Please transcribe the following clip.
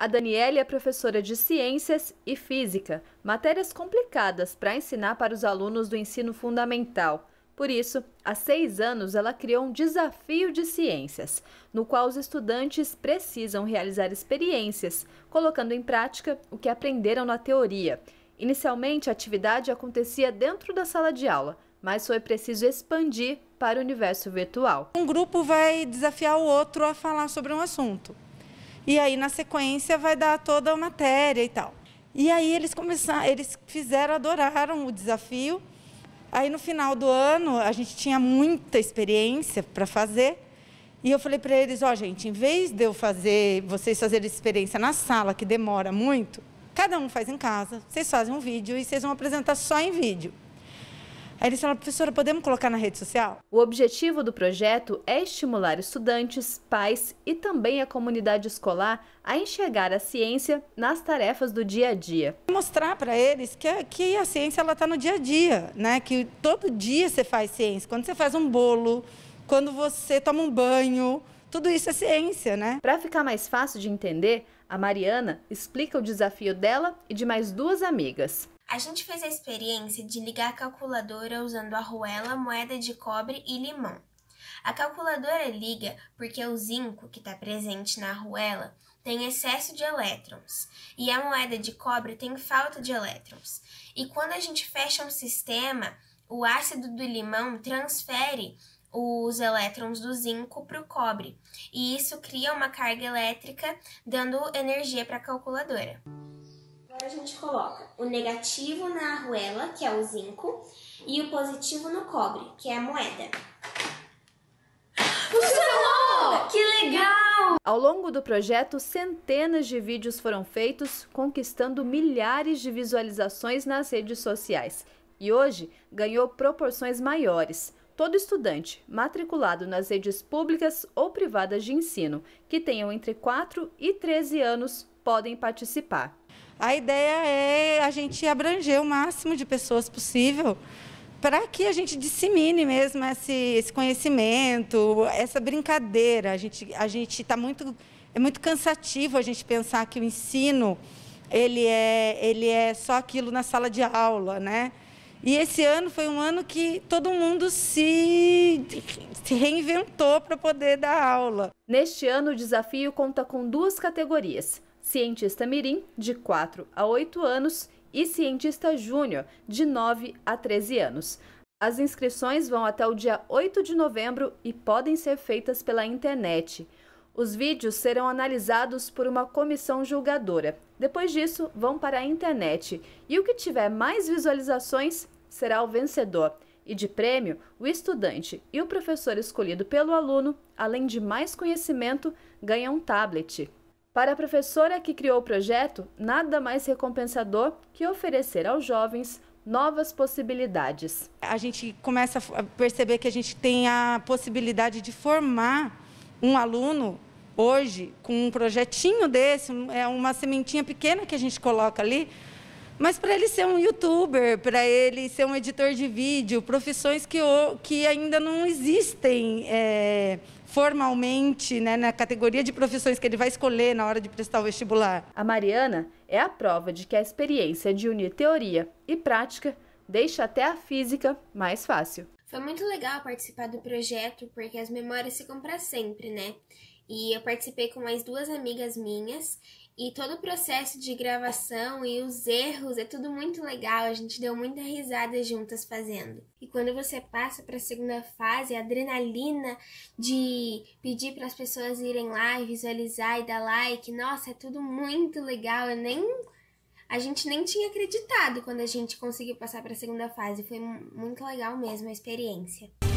A Daniele é professora de ciências e física, matérias complicadas para ensinar para os alunos do ensino fundamental. Por isso, há seis anos ela criou um desafio de ciências, no qual os estudantes precisam realizar experiências, colocando em prática o que aprenderam na teoria. Inicialmente, a atividade acontecia dentro da sala de aula, mas foi preciso expandir para o universo virtual. Um grupo vai desafiar o outro a falar sobre um assunto. E aí, na sequência, vai dar toda a matéria e tal. E aí eles começaram, eles fizeram, adoraram o desafio. Aí no final do ano, a gente tinha muita experiência para fazer. E eu falei para eles, ó, oh, gente, em vez de eu fazer, vocês fazerem experiência na sala, que demora muito, cada um faz em casa, vocês fazem um vídeo e vocês vão apresentar só em vídeo. Aí eles falaram, professora, podemos colocar na rede social? O objetivo do projeto é estimular estudantes, pais e também a comunidade escolar a enxergar a ciência nas tarefas do dia a dia. Mostrar para eles que, que a ciência está no dia a dia, né? que todo dia você faz ciência. Quando você faz um bolo, quando você toma um banho, tudo isso é ciência, né? Para ficar mais fácil de entender, a Mariana explica o desafio dela e de mais duas amigas. A gente fez a experiência de ligar a calculadora usando arruela, moeda de cobre e limão. A calculadora liga porque o zinco que está presente na arruela tem excesso de elétrons e a moeda de cobre tem falta de elétrons. E quando a gente fecha um sistema, o ácido do limão transfere os elétrons do zinco para o cobre, e isso cria uma carga elétrica, dando energia para a calculadora. Agora a gente coloca o negativo na arruela, que é o zinco, e o positivo no cobre, que é a moeda. Funcionou! Que legal! Ao longo do projeto, centenas de vídeos foram feitos, conquistando milhares de visualizações nas redes sociais. E hoje ganhou proporções maiores todo estudante matriculado nas redes públicas ou privadas de ensino que tenham entre 4 e 13 anos podem participar. A ideia é a gente abranger o máximo de pessoas possível para que a gente dissemine mesmo esse, esse conhecimento, essa brincadeira. A gente a gente está muito é muito cansativo a gente pensar que o ensino ele é ele é só aquilo na sala de aula, né? E esse ano foi um ano que todo mundo se, se reinventou para poder dar aula. Neste ano, o desafio conta com duas categorias: cientista mirim, de 4 a 8 anos, e cientista júnior, de 9 a 13 anos. As inscrições vão até o dia 8 de novembro e podem ser feitas pela internet. Os vídeos serão analisados por uma comissão julgadora. Depois disso, vão para a internet e o que tiver mais visualizações será o vencedor. E de prêmio, o estudante e o professor escolhido pelo aluno, além de mais conhecimento, ganham um tablet. Para a professora que criou o projeto, nada mais recompensador que oferecer aos jovens novas possibilidades. A gente começa a perceber que a gente tem a possibilidade de formar um aluno hoje com um projetinho desse, é uma sementinha pequena que a gente coloca ali, mas para ele ser um youtuber, para ele ser um editor de vídeo, profissões que, que ainda não existem é, formalmente né, na categoria de profissões que ele vai escolher na hora de prestar o vestibular. A Mariana é a prova de que a experiência de unir teoria e prática deixa até a física mais fácil. Foi muito legal participar do projeto, porque as memórias ficam para sempre, né? E eu participei com mais duas amigas minhas. E todo o processo de gravação e os erros é tudo muito legal, a gente deu muita risada juntas fazendo. E quando você passa para a segunda fase, a adrenalina de pedir para as pessoas irem lá e visualizar e dar like, nossa, é tudo muito legal. Eu nem a gente nem tinha acreditado quando a gente conseguiu passar para a segunda fase, foi muito legal mesmo a experiência.